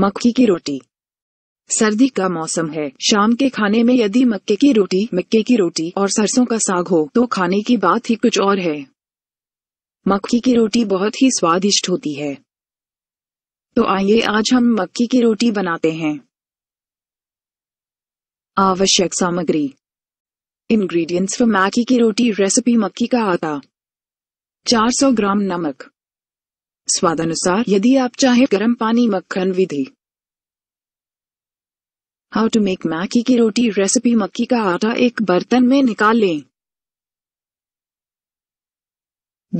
मक्की की रोटी सर्दी का मौसम है शाम के खाने में यदि मक्के की रोटी मक्के की रोटी और सरसों का साग हो तो खाने की बात ही कुछ और है मक्की की रोटी बहुत ही स्वादिष्ट होती है तो आइए आज हम मक्की की रोटी बनाते हैं आवश्यक सामग्री इंग्रेडिएंट्स फॉर मैकी की रोटी रेसिपी मक्की का आटा 400 ग्राम नमक स्वादानुसार यदि आप चाहे गर्म पानी मक्खन विधि हाउ टू मेक मैकी की रोटी रेसिपी मक्की का आटा एक बर्तन में निकाल लें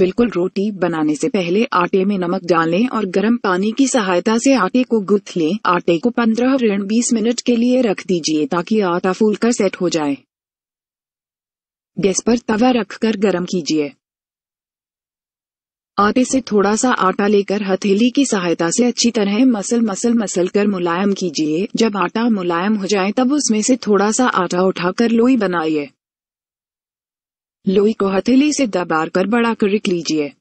बिल्कुल रोटी बनाने से पहले आटे में नमक डालें और गर्म पानी की सहायता से आटे को गुथ लें आटे को 15 ऋण 20 मिनट के लिए रख दीजिए ताकि आटा फूलकर सेट हो जाए गैस पर तवा रखकर गर्म कीजिए आटे से थोड़ा सा आटा लेकर हथेली की सहायता से अच्छी तरह मसल मसल मसल कर मुलायम कीजिए जब आटा मुलायम हो जाए तब उसमें से थोड़ा सा आटा उठाकर लोई बनाइए लोई को हथेली से दबार कर बड़ा करिक लीजिए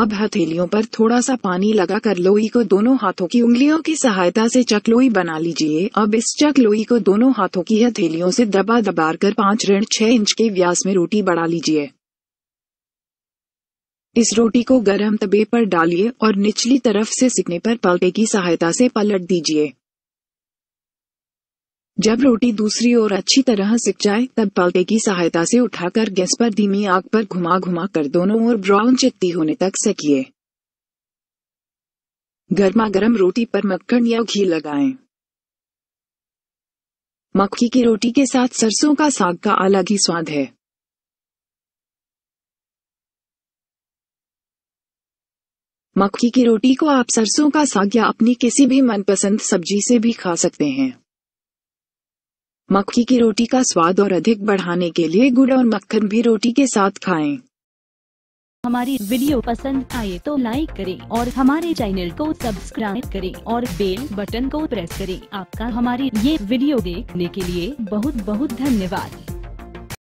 अब हथेलियों पर थोड़ा सा पानी लगाकर लोई को दोनों हाथों की उंगलियों की सहायता से चकलोई बना लीजिए अब इस चकलोई को दोनों हाथों की हथेलियों से दबा दबार कर पाँच ऋण छह इंच के व्यास में रोटी बढ़ा लीजिए इस रोटी को गर्म तबे पर डालिए और निचली तरफ से सिकने पर पलटे की सहायता से पलट दीजिए जब रोटी दूसरी ओर अच्छी तरह सिक जाए तब पलटे की सहायता से उठाकर गैस पर धीमी आग पर घुमा घुमा कर दोनों ओर ब्राउन चित्ती होने तक सेकिए गर्मा गर्म रोटी पर मक्खन या घी लगाएं। मक्खी की रोटी के साथ सरसों का साग का अलग ही स्वाद है मक्की की रोटी को आप सरसों का साग या अपनी किसी भी मनपसंद सब्जी से भी खा सकते हैं मक्की की रोटी का स्वाद और अधिक बढ़ाने के लिए गुड़ और मक्खन भी रोटी के साथ खाएं। हमारी वीडियो पसंद आए तो लाइक करें और हमारे चैनल को सब्सक्राइब करें और बेल बटन को प्रेस करें आपका हमारी ये वीडियो देखने के लिए बहुत बहुत धन्यवाद